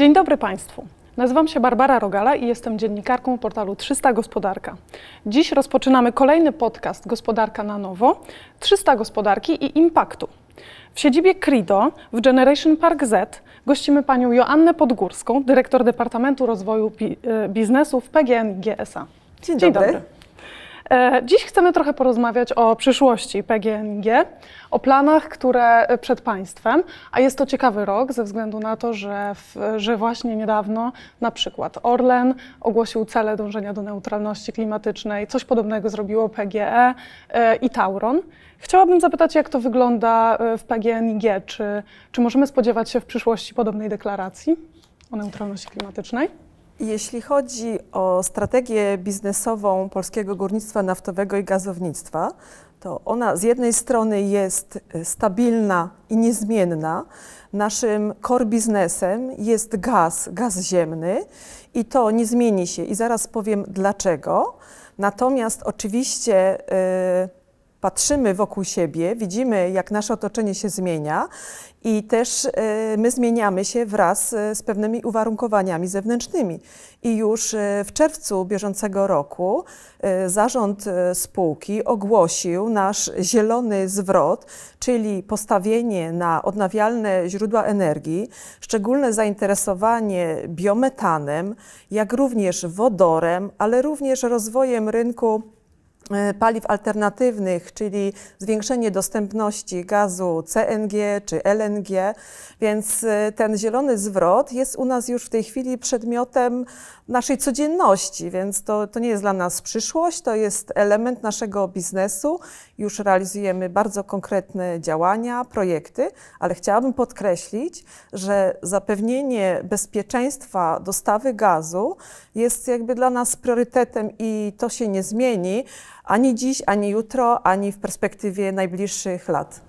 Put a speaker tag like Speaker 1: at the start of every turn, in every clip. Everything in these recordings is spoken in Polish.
Speaker 1: Dzień dobry Państwu. Nazywam się Barbara Rogala i jestem dziennikarką portalu 300 Gospodarka. Dziś rozpoczynamy kolejny podcast Gospodarka na nowo 300 Gospodarki i Impaktu. W siedzibie Crido w Generation Park Z gościmy panią Joannę Podgórską, dyrektor Departamentu Rozwoju e, Biznesu w PGN GSA. Dzień, Dzień dobry. dobry. E, dziś chcemy trochę porozmawiać o przyszłości PGNiG, o planach, które e, przed państwem, a jest to ciekawy rok ze względu na to, że, w, że właśnie niedawno na przykład Orlen ogłosił cele dążenia do neutralności klimatycznej, coś podobnego zrobiło PGE e, i Tauron. Chciałabym zapytać, jak to wygląda w PGNiG, czy, czy możemy spodziewać się w przyszłości podobnej deklaracji o neutralności klimatycznej? Jeśli chodzi o
Speaker 2: strategię biznesową polskiego górnictwa naftowego i gazownictwa, to ona z jednej strony jest e, stabilna i niezmienna. Naszym core biznesem jest gaz, gaz ziemny i to nie zmieni się i zaraz powiem dlaczego. Natomiast oczywiście yy, patrzymy wokół siebie, widzimy, jak nasze otoczenie się zmienia i też e, my zmieniamy się wraz e, z pewnymi uwarunkowaniami zewnętrznymi. I już e, w czerwcu bieżącego roku zarząd spółki ogłosił nasz zielony zwrot, czyli postawienie na odnawialne źródła energii, szczególne zainteresowanie biometanem, jak również wodorem, ale również rozwojem rynku E, paliw alternatywnych, czyli zwiększenie dostępności gazu CNG czy LNG, więc e, ten zielony zwrot jest u nas już w tej chwili przedmiotem naszej codzienności, więc to, to nie jest dla nas przyszłość, to jest element naszego biznesu. Już realizujemy bardzo konkretne działania, projekty, ale chciałabym podkreślić, że zapewnienie bezpieczeństwa dostawy gazu jest jakby dla nas priorytetem i to się nie zmieni ani dziś, ani jutro, ani w perspektywie najbliższych lat.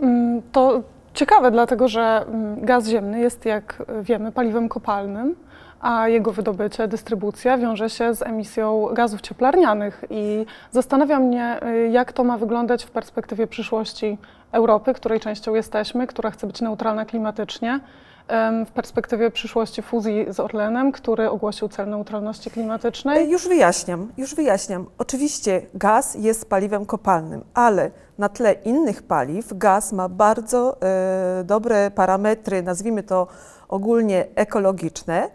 Speaker 1: Mm, to ciekawe, dlatego że mm, gaz ziemny jest, jak wiemy, paliwem kopalnym, a jego wydobycie, dystrybucja wiąże się z emisją gazów cieplarnianych. I zastanawia mnie, y, jak to ma wyglądać w perspektywie przyszłości Europy, której częścią jesteśmy, która chce być neutralna klimatycznie w perspektywie przyszłości fuzji z Orlenem, który ogłosił cel neutralności klimatycznej? Już wyjaśniam, już wyjaśniam. Oczywiście gaz jest paliwem kopalnym, ale
Speaker 2: na tle innych paliw gaz ma bardzo e, dobre parametry, nazwijmy to ogólnie ekologiczne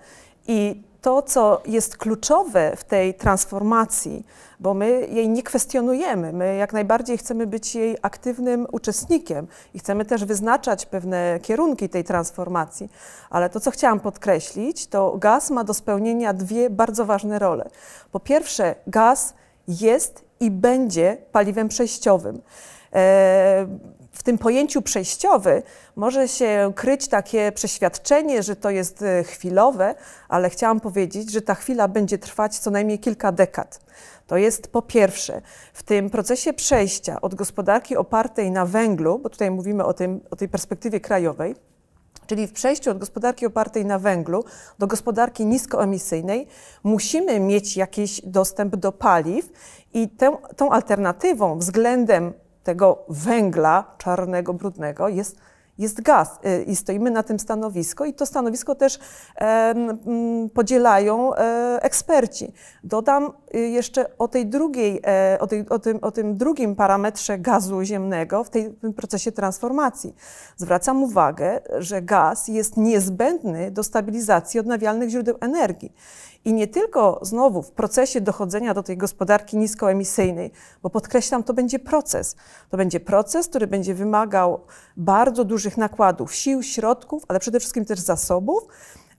Speaker 2: i to, co jest kluczowe w tej transformacji, bo my jej nie kwestionujemy, my jak najbardziej chcemy być jej aktywnym uczestnikiem i chcemy też wyznaczać pewne kierunki tej transformacji, ale to, co chciałam podkreślić, to gaz ma do spełnienia dwie bardzo ważne role. Po pierwsze, gaz jest i będzie paliwem przejściowym. E, w tym pojęciu przejściowy może się kryć takie przeświadczenie, że to jest y, chwilowe, ale chciałam powiedzieć, że ta chwila będzie trwać co najmniej kilka dekad. To jest po pierwsze, w tym procesie przejścia od gospodarki opartej na węglu, bo tutaj mówimy o, tym, o tej perspektywie krajowej, Czyli w przejściu od gospodarki opartej na węglu do gospodarki niskoemisyjnej musimy mieć jakiś dostęp do paliw i tę, tą alternatywą względem tego węgla czarnego, brudnego jest, jest gaz. Y, I stoimy na tym stanowisku i to stanowisko też podzielają e, eksperci. Dodam, Y, jeszcze o tej drugiej, e, o, tej, o, tym, o tym drugim parametrze gazu ziemnego w tej, tym procesie transformacji. Zwracam uwagę, że gaz jest niezbędny do stabilizacji odnawialnych źródeł energii. I nie tylko znowu w procesie dochodzenia do tej gospodarki niskoemisyjnej, bo podkreślam, to będzie proces. To będzie proces, który będzie wymagał bardzo dużych nakładów sił, środków, ale przede wszystkim też zasobów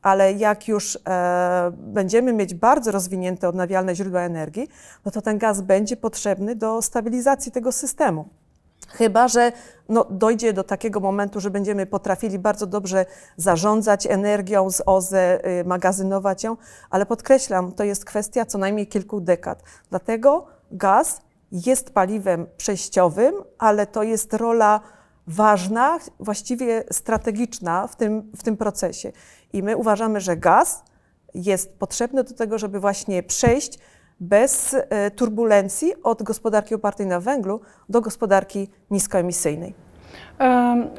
Speaker 2: ale jak już e, będziemy mieć bardzo rozwinięte odnawialne źródła energii, no to ten gaz będzie potrzebny do stabilizacji tego systemu. Chyba, że no, dojdzie do takiego momentu, że będziemy potrafili bardzo dobrze zarządzać energią z OZE, y, magazynować ją, ale podkreślam, to jest kwestia co najmniej kilku dekad. Dlatego gaz jest paliwem przejściowym, ale to jest rola ważna, właściwie strategiczna w tym, w tym procesie. I my uważamy, że gaz jest potrzebny do tego, żeby właśnie przejść bez e, turbulencji od gospodarki opartej na węglu do gospodarki
Speaker 1: niskoemisyjnej.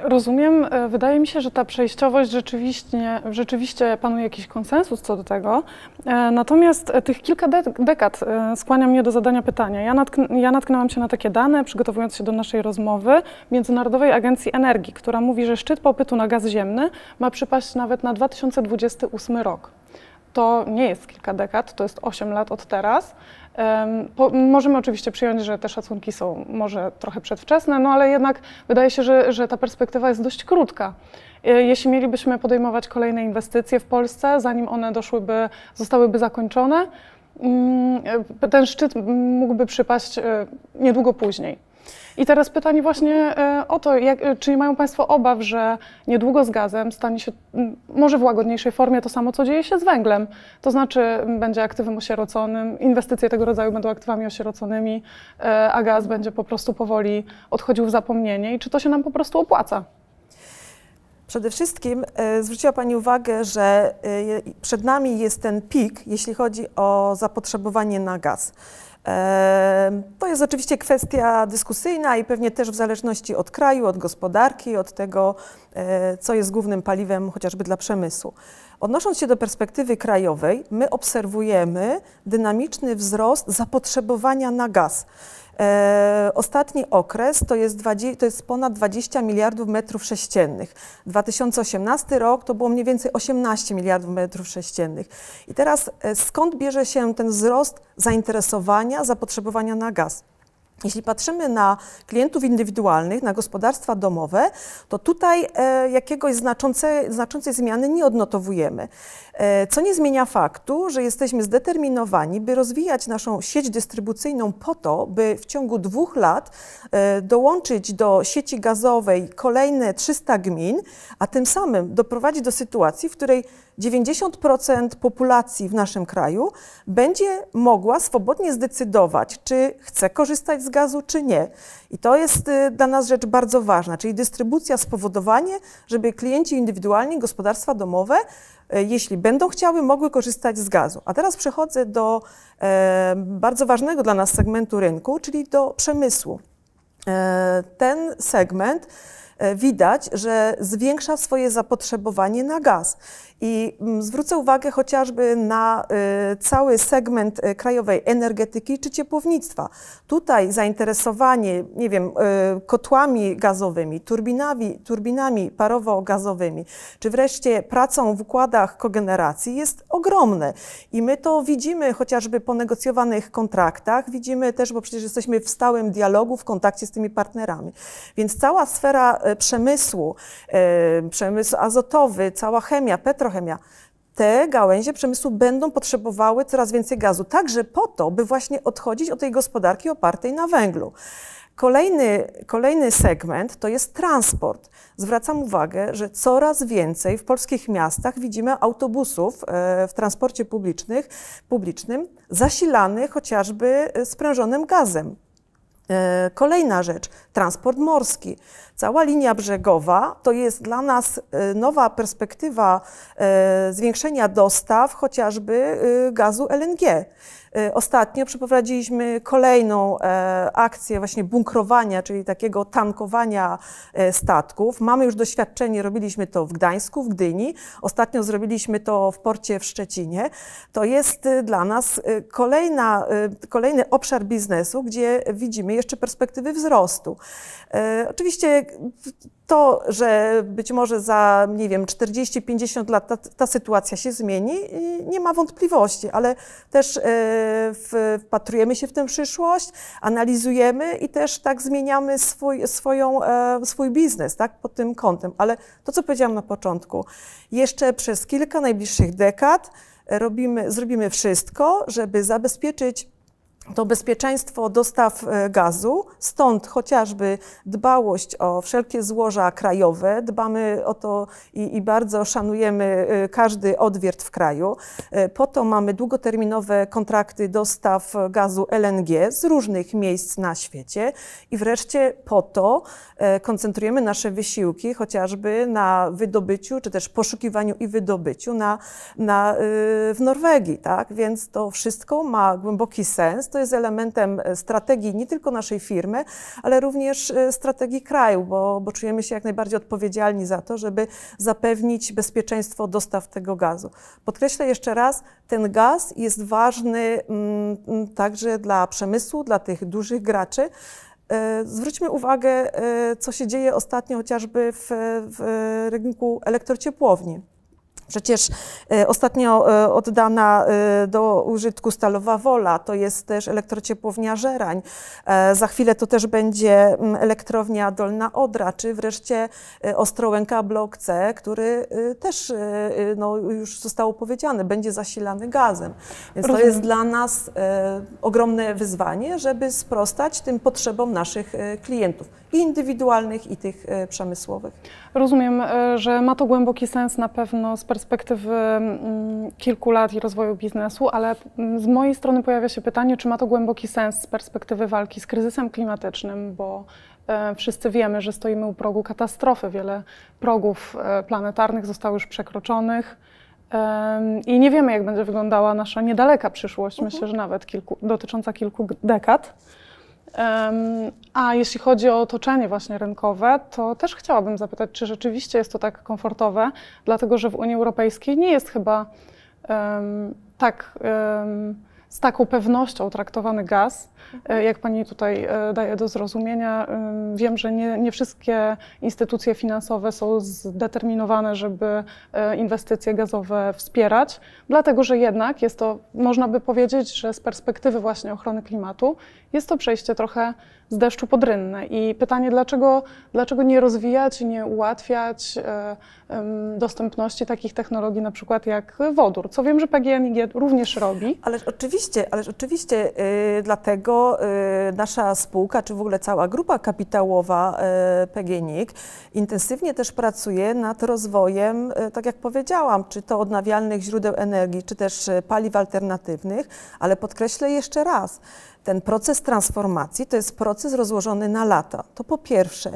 Speaker 1: Rozumiem. E, wydaje mi się, że ta przejściowość rzeczywiście, rzeczywiście panuje jakiś konsensus co do tego. E, natomiast e, tych kilka dekad skłania mnie do zadania pytania. Ja, ja natknęłam się na takie dane, przygotowując się do naszej rozmowy Międzynarodowej Agencji Energii, która mówi, że szczyt popytu na gaz ziemny ma przypaść nawet na 2028 rok to nie jest kilka dekad, to jest 8 lat od teraz. Po, możemy oczywiście przyjąć, że te szacunki są może trochę przedwczesne, no ale jednak wydaje się, że, że ta perspektywa jest dość krótka. E, jeśli mielibyśmy podejmować kolejne inwestycje w Polsce, zanim one doszłyby, zostałyby zakończone, mm, e, ten szczyt mógłby przypaść e, niedługo później. I teraz pytanie właśnie e, o to, jak, e, czy mają Państwo obaw, że niedługo z gazem stanie się, może w łagodniejszej formie, to samo, co dzieje się z węglem. To znaczy będzie aktywem osieroconym, inwestycje tego rodzaju będą aktywami osieroconymi, e, a gaz będzie po prostu powoli odchodził w zapomnienie. I czy to się nam po prostu opłaca? Przede wszystkim
Speaker 2: zwróciła Pani uwagę, że przed nami jest ten pik, jeśli chodzi o zapotrzebowanie na gaz. To jest oczywiście kwestia dyskusyjna i pewnie też w zależności od kraju, od gospodarki, od tego, e, co jest głównym paliwem chociażby dla przemysłu. Odnosząc się do perspektywy krajowej, my obserwujemy dynamiczny wzrost zapotrzebowania na gaz. E, ostatni okres to jest, 20, to jest ponad 20 miliardów metrów sześciennych. 2018 rok to było mniej więcej 18 miliardów metrów sześciennych. I teraz e, skąd bierze się ten wzrost zainteresowania, zapotrzebowania na gaz? Jeśli patrzymy na klientów indywidualnych, na gospodarstwa domowe, to tutaj e, jakiegoś znaczącej, znaczącej zmiany nie odnotowujemy. E, co nie zmienia faktu, że jesteśmy zdeterminowani, by rozwijać naszą sieć dystrybucyjną po to, by w ciągu dwóch lat e, dołączyć do sieci gazowej kolejne 300 gmin, a tym samym doprowadzić do sytuacji, w której 90% populacji w naszym kraju będzie mogła swobodnie zdecydować, czy chce korzystać z gazu, czy nie. I to jest y, dla nas rzecz bardzo ważna, czyli dystrybucja, spowodowanie, żeby klienci indywidualni, gospodarstwa domowe, y, jeśli będą chciały, mogły korzystać z gazu. A teraz przechodzę do e, bardzo ważnego dla nas segmentu rynku, czyli do przemysłu. E, ten segment E, widać, że zwiększa swoje zapotrzebowanie na gaz. I mm, zwrócę uwagę chociażby na y, cały segment y, krajowej energetyki czy ciepłownictwa. Tutaj zainteresowanie, nie wiem, y, kotłami gazowymi, turbinami, turbinami parowo-gazowymi, czy wreszcie pracą w układach kogeneracji jest ogromne. I my to widzimy chociażby po negocjowanych kontraktach, widzimy też, bo przecież jesteśmy w stałym dialogu, w kontakcie z tymi partnerami. Więc cała sfera E, przemysłu, e, przemysł azotowy, cała chemia, petrochemia, te gałęzie przemysłu będą potrzebowały coraz więcej gazu, także po to, by właśnie odchodzić od tej gospodarki opartej na węglu. Kolejny, kolejny segment to jest transport. Zwracam uwagę, że coraz więcej w polskich miastach widzimy autobusów e, w transporcie publicznym zasilanych chociażby sprężonym gazem. E, kolejna rzecz, transport morski. Cała linia brzegowa to jest dla nas e, nowa perspektywa e, zwiększenia dostaw chociażby gazu LNG. E, ostatnio przeprowadziliśmy kolejną e, akcję właśnie bunkrowania, czyli takiego tankowania e, statków. Mamy już doświadczenie, robiliśmy to w Gdańsku, w Gdyni. Ostatnio zrobiliśmy to w porcie w Szczecinie. To jest dla nas kolejna, kolejny obszar biznesu, gdzie widzimy jeszcze perspektywy wzrostu. Oczywiście to, że być może za, nie wiem, 40-50 lat ta, ta, sytuacja się zmieni, nie ma wątpliwości, ale też e, wpatrujemy się w tę przyszłość, analizujemy i też tak zmieniamy swój, swoją, e, swój biznes, tak, pod tym kątem. Ale to, co powiedziałam na początku, jeszcze przez kilka najbliższych dekad robimy, zrobimy wszystko, żeby zabezpieczyć to bezpieczeństwo dostaw e, gazu, stąd chociażby dbałość o wszelkie złoża krajowe, dbamy o to i, i, bardzo szanujemy e, każdy odwiert w kraju. E, po to mamy długoterminowe kontrakty dostaw gazu LNG z różnych miejsc na świecie i wreszcie po to koncentrujemy nasze wysiłki chociażby na wydobyciu, czy też poszukiwaniu i wydobyciu na, na w Norwegii, tak? Więc to wszystko ma głęboki sens to jest elementem e, strategii nie tylko naszej firmy, ale również e, strategii kraju, bo, bo czujemy się jak najbardziej odpowiedzialni za to, żeby zapewnić bezpieczeństwo dostaw tego gazu. Podkreślę jeszcze raz, ten gaz jest ważny mm, mm także dla przemysłu, dla tych dużych graczy. E, zwróćmy uwagę, co się dzieje ostatnio chociażby w, w rynku elektrociepłowni. Przecież e, ostatnio e, oddana e, do użytku stalowa wola, to jest też elektrociepłownia Żerań. Za chwilę to też będzie mm, elektrownia Dolna Odra, czy wreszcie Ostrołęka Blok C, który też no, już zostało powiedziane, będzie zasilany gazem. Więc Rozumiem. to jest dla nas ogromne wyzwanie, żeby sprostać tym potrzebom naszych klientów,
Speaker 1: i indywidualnych, i tych przemysłowych. Rozumiem, że ma to głęboki sens na pewno z perspektywy mm, kilku lat i rozwoju biznesu, ale mm, z mojej strony pojawia się pytanie, czy ma to głęboki sens z perspektywy walki z kryzysem klimatycznym, bo e, wszyscy wiemy, że stoimy u progu katastrofy. Wiele progów e, planetarnych zostało już przekroczonych. I nie wiemy, jak będzie wyglądała nasza niedaleka przyszłość, myślę, mhm. że nawet kilku, dotycząca kilku dekad. A jeśli chodzi o otoczenie właśnie rynkowe, to też chciałabym zapytać, czy rzeczywiście jest to tak komfortowe, dlatego że w Unii Europejskiej nie jest chyba um, tak um, z taką pewnością traktowany gaz, e, jak Pani tutaj e, daje do zrozumienia. E, wiem, że nie, nie, wszystkie instytucje finansowe są zdeterminowane, żeby inwestycje gazowe wspierać, dlatego że jednak jest to, można by powiedzieć, że z perspektywy właśnie ochrony klimatu jest to przejście trochę z deszczu pod rynnę. I pytanie, dlaczego, dlaczego nie rozwijać, nie ułatwiać e, dostępności takich technologii, na przykład jak wodór, co wiem, że PGNiG również robi. Ależ oczywiście, ależ oczywiście e, dlatego e, nasza spółka, czy w ogóle cała grupa kapitałowa
Speaker 2: yy, PGNiG intensywnie też pracuje nad rozwojem, tak jak powiedziałam, czy to odnawialnych źródeł energii, czy też paliw alternatywnych, ale podkreślę jeszcze raz, ten proces transformacji to jest proces rozłożony na lata. To po pierwsze.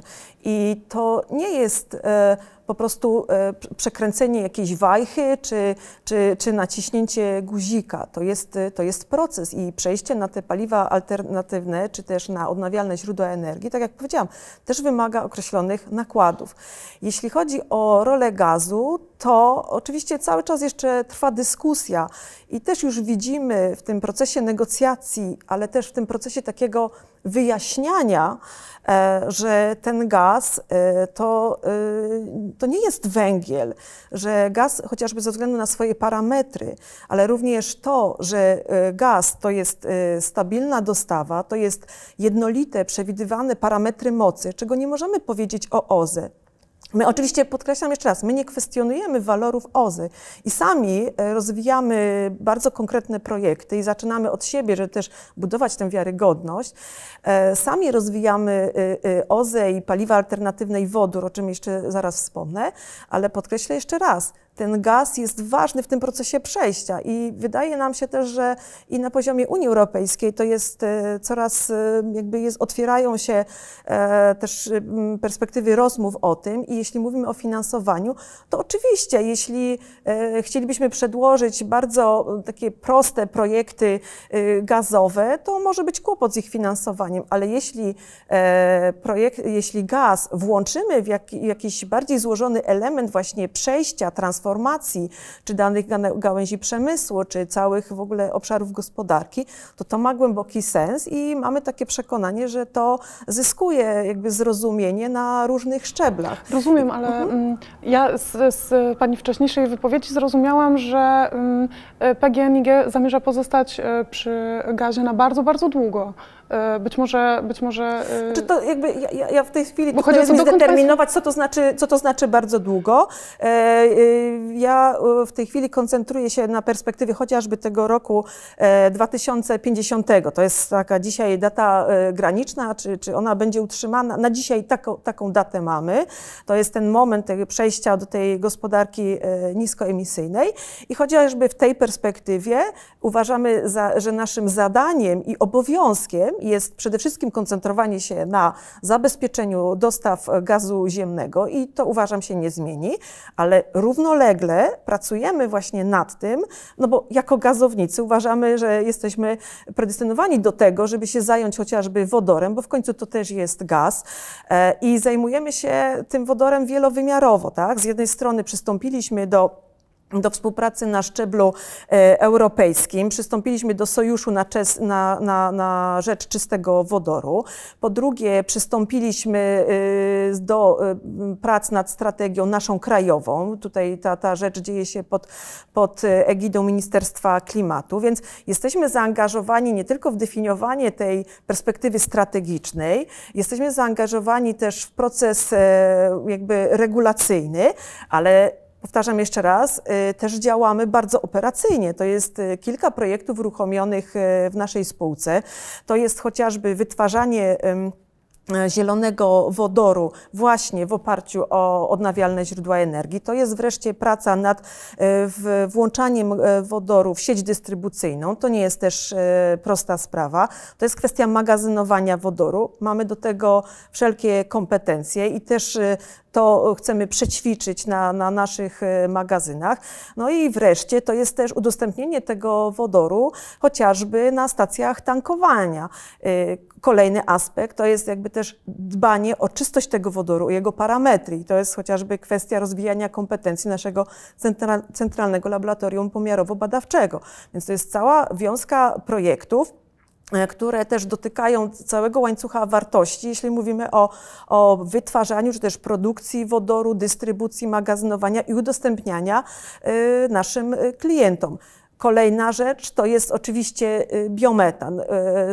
Speaker 2: I to nie jest e, po prostu e, przekręcenie jakiejś wajchy czy, czy, czy naciśnięcie guzika. To jest, e, to jest proces i przejście na te paliwa alternatywne czy też na odnawialne źródła energii, tak jak powiedziałam, też wymaga określonych nakładów. Jeśli chodzi o rolę gazu, to oczywiście cały czas jeszcze trwa dyskusja i też już widzimy w tym procesie negocjacji, ale też w tym procesie takiego wyjaśniania, e, że ten gaz e, to, e, to nie jest węgiel, że gaz chociażby ze względu na swoje parametry, ale również to, że gaz to jest stabilna dostawa, to jest jednolite, przewidywane parametry mocy, czego nie możemy powiedzieć o OZE. My oczywiście, podkreślam jeszcze raz, my nie kwestionujemy walorów OZY i sami e, rozwijamy bardzo konkretne projekty i zaczynamy od siebie, żeby też budować tę wiarygodność. E, sami rozwijamy OZE e, y i paliwa alternatywne i wodór, o czym jeszcze zaraz wspomnę, ale podkreślę jeszcze raz, ten gaz jest ważny w tym procesie przejścia i wydaje nam się też, że i na poziomie Unii Europejskiej to jest e, coraz, e, jakby jest, otwierają się e, też perspektywy rozmów o tym i jeśli mówimy o finansowaniu, to oczywiście, jeśli chcielibyśmy przedłożyć bardzo takie proste projekty gazowe, to może być kłopot z ich finansowaniem, ale jeśli projekt, jeśli gaz włączymy w jakiś bardziej złożony element właśnie przejścia, transformacji, informacji, czy danych gałęzi przemysłu, czy całych w ogóle obszarów gospodarki, to to ma głęboki sens i mamy takie przekonanie, że to zyskuje jakby
Speaker 1: zrozumienie na różnych szczeblach. Rozumiem, ale mhm. mm, ja z, z, Pani wcześniejszej wypowiedzi zrozumiałam, że mm, e, PGNiG zamierza pozostać e, przy gazie na bardzo, bardzo długo. E, być może... Być może e,
Speaker 2: Czy to jakby, ja, ja w tej chwili bo jest mi zdeterminować, co to, znaczy, co to znaczy bardzo długo. E, ja w tej chwili koncentruję się na perspektywie chociażby tego roku 2050. To jest taka dzisiaj data graniczna, czy, czy ona będzie utrzymana. Na dzisiaj taką, taką datę mamy. To jest ten moment przejścia do tej gospodarki niskoemisyjnej. I chociażby w tej perspektywie uważamy, za, że naszym zadaniem i obowiązkiem jest przede wszystkim koncentrowanie się na zabezpieczeniu dostaw gazu ziemnego i to uważam się nie zmieni, ale równolegle pracujemy właśnie nad tym, no bo jako gazownicy uważamy, że jesteśmy predestynowani do tego, żeby się zająć chociażby wodorem, bo w końcu to też jest gaz e, i zajmujemy się tym wodorem wielowymiarowo, tak? Z jednej strony przystąpiliśmy do do współpracy na szczeblu e, europejskim. Przystąpiliśmy do sojuszu na, czes, na, na, na rzecz czystego wodoru. Po drugie, przystąpiliśmy e, do e, prac nad strategią naszą krajową. Tutaj ta, ta rzecz dzieje się pod, pod egidą Ministerstwa Klimatu, więc jesteśmy zaangażowani nie tylko w definiowanie tej perspektywy strategicznej, jesteśmy zaangażowani też w proces jakby regulacyjny, ale Powtarzam jeszcze raz, y, też działamy bardzo operacyjnie. To jest y, kilka projektów uruchomionych y, w naszej spółce. To jest chociażby wytwarzanie e, zielonego wodoru właśnie w oparciu o odnawialne źródła energii. To jest wreszcie praca nad e, włączaniem e, wodoru w sieć dystrybucyjną. To nie jest też prosta sprawa. To jest kwestia magazynowania wodoru. Mamy do tego wszelkie kompetencje i też to chcemy przećwiczyć na, na naszych e, magazynach. No i wreszcie to jest też udostępnienie tego wodoru chociażby na stacjach tankowania. E, kolejny aspekt to jest jakby też dbanie o czystość tego wodoru, jego parametry. I to jest chociażby kwestia rozwijania kompetencji naszego centralnego laboratorium pomiarowo-badawczego. Więc to jest cała wiązka projektów, E, które też dotykają całego łańcucha wartości, jeśli mówimy o, o, wytwarzaniu czy też produkcji wodoru, dystrybucji, magazynowania i udostępniania e, naszym e, klientom. Kolejna rzecz to jest oczywiście y, biometan. Y,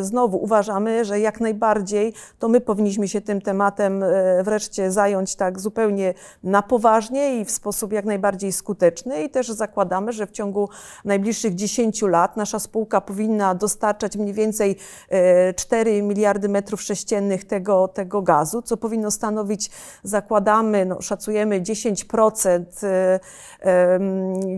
Speaker 2: znowu uważamy, że jak najbardziej to my powinniśmy się tym tematem y, wreszcie zająć tak zupełnie na poważnie i w sposób jak najbardziej skuteczny i też zakładamy, że w ciągu najbliższych 10 lat nasza spółka powinna dostarczać mniej więcej 4 miliardy metrów sześciennych tego, tego gazu, co powinno stanowić, zakładamy, no, szacujemy 10%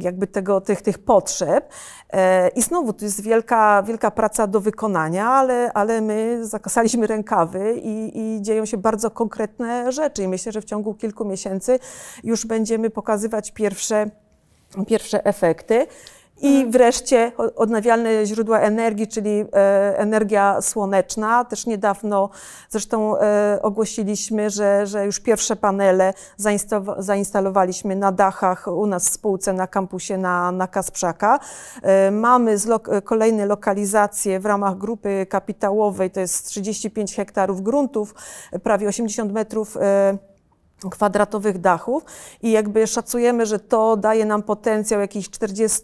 Speaker 2: jakby tego, tych, tych potrzeb. E, I znowu to jest wielka, wielka praca do wykonania, ale, ale my zakasaliśmy rękawy i, i dzieją się bardzo konkretne rzeczy. I myślę, że w ciągu kilku miesięcy już będziemy pokazywać pierwsze, pierwsze efekty. I mhm. wreszcie odnawialne źródła energii, czyli e, energia słoneczna. Też niedawno zresztą e, ogłosiliśmy, że, że już pierwsze panele zainstalowaliśmy na dachach u nas w spółce na kampusie na, na Kasprzaka. E, mamy kolejne lokalizacje w ramach grupy kapitałowej, to jest 35 hektarów gruntów, prawie 80 metrów kwadratowych dachów i jakby szacujemy, że to daje nam potencjał jakichś 40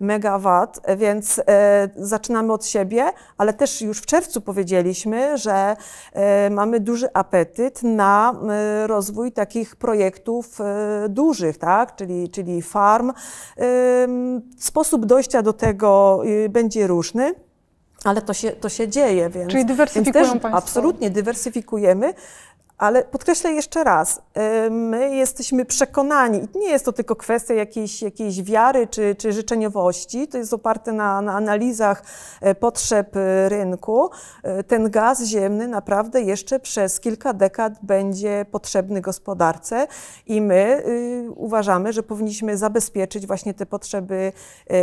Speaker 2: MW, więc e, zaczynamy od siebie, ale też już w czerwcu powiedzieliśmy, że e, mamy duży apetyt na e, rozwój takich projektów e, dużych, tak? czyli, czyli farm. sposób dojścia do tego y, będzie różny. Ale to się, to się dzieje, więc, Czyli dywersyfikują więc też, Państwo. absolutnie dywersyfikujemy. Ale podkreślę jeszcze raz, y, my jesteśmy przekonani, i nie jest to tylko kwestia jakiejś, jakiejś wiary czy, czy życzeniowości, to jest oparte na, na analizach e, potrzeb e, rynku. E, ten gaz ziemny naprawdę jeszcze przez kilka dekad będzie potrzebny gospodarce i my y, uważamy, że powinniśmy zabezpieczyć właśnie te potrzeby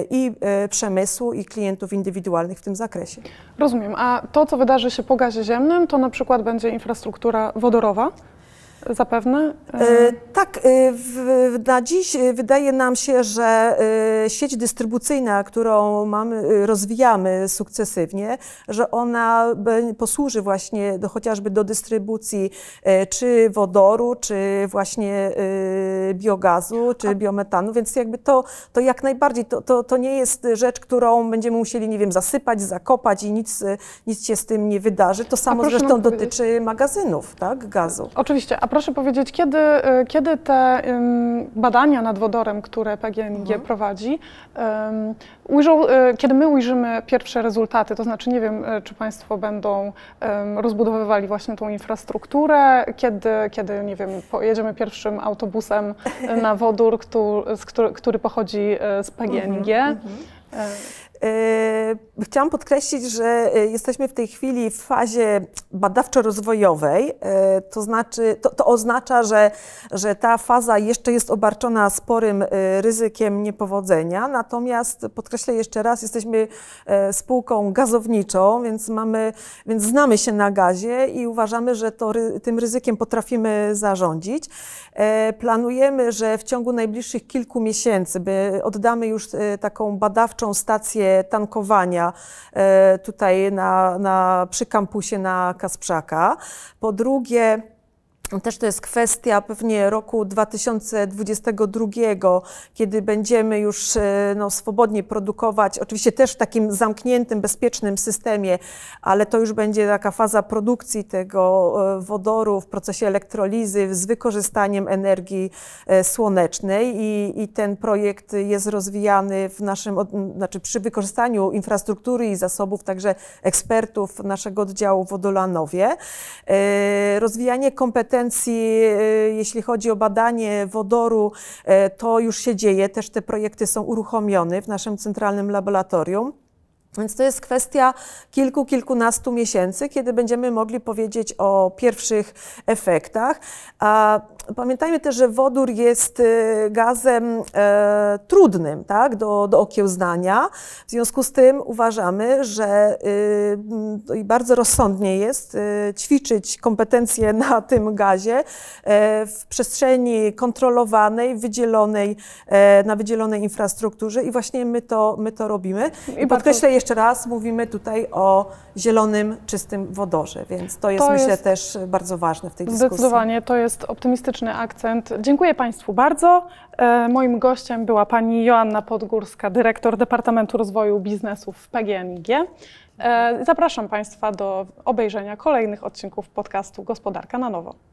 Speaker 2: i przemysłu, i klientów indywidualnych w tym zakresie.
Speaker 1: Rozumiem, a to, co wydarzy się po gazie ziemnym, to na przykład będzie infrastruktura wodorowa chorowa, Zapewne? E, tak, e, na dziś wydaje nam się,
Speaker 2: że e, sieć dystrybucyjna, którą mamy, rozwijamy sukcesywnie, że ona posłuży właśnie do, chociażby do dystrybucji czy wodoru, czy właśnie biogazu, czy A... biometanu, więc jakby to, to jak najbardziej, to, to, to nie jest rzecz, którą będziemy musieli, nie wiem, zasypać, zakopać i nic, nic się z tym nie wydarzy. To samo zresztą dotyczy magazynów, tak, gazu.
Speaker 1: Oczywiście. A proszę powiedzieć, kiedy, y, kiedy te badania nad wodorem, które PGNiG mhm. prowadzi, ujrzą, y, kiedy my ujrzymy pierwsze rezultaty, to znaczy nie wiem, y, czy Państwo będą rozbudowywali właśnie tą infrastrukturę, kiedy, kiedy nie wiem, pojedziemy pierwszym autobusem na wodór, który, który, który pochodzi z PGNiG. Mhm. Mhm. Yy, chciałam podkreślić,
Speaker 2: że y, jesteśmy w tej chwili w fazie badawczo-rozwojowej, y, to znaczy, to, to, oznacza, że, że ta faza jeszcze jest obarczona sporym y, ryzykiem niepowodzenia, natomiast podkreślę jeszcze raz, jesteśmy spółką gazowniczą, więc mamy, więc znamy się na gazie i uważamy, że to, tym ryzykiem potrafimy zarządzić. E, planujemy, że w ciągu najbliższych kilku miesięcy oddamy już taką badawczą stację tankowania e, tutaj na, na, przy kampusie na Kasprzaka. Po drugie, no też to jest kwestia pewnie roku 2022, kiedy będziemy już e, no, swobodnie produkować, oczywiście też w takim zamkniętym, bezpiecznym systemie, ale to już będzie taka faza produkcji tego e, wodoru w procesie elektrolizy z wykorzystaniem energii e, słonecznej i, i ten projekt jest rozwijany w naszym, znaczy przy wykorzystaniu infrastruktury i zasobów także ekspertów naszego oddziału w Wodolanowie. Rozwijanie kompetencji konkurencji, y, jeśli chodzi o badanie wodoru, y, to już się dzieje, też te projekty są uruchomione w naszym centralnym laboratorium. Więc to jest kwestia kilku, kilkunastu miesięcy, kiedy będziemy mogli powiedzieć o pierwszych efektach. A pamiętajmy też, że wodór jest y, gazem e, trudnym tak, do, do okiełznania. W związku z tym uważamy, że y, no bardzo rozsądnie jest y, ćwiczyć kompetencje na tym gazie e, w przestrzeni kontrolowanej, wydzielonej, e, na wydzielonej infrastrukturze i właśnie my to, my to robimy. I podkreślę jeszcze raz, mówimy tutaj o zielonym, czystym wodorze, więc to jest to myślę jest też bardzo ważne w tej dyskusji. Zdecydowanie,
Speaker 1: to jest optymistyczne akcent. Dziękuję Państwu bardzo. E, moim gościem była pani Joanna Podgórska, dyrektor Departamentu Rozwoju Biznesu w PGNiG. E, zapraszam Państwa do obejrzenia kolejnych odcinków podcastu Gospodarka na Nowo.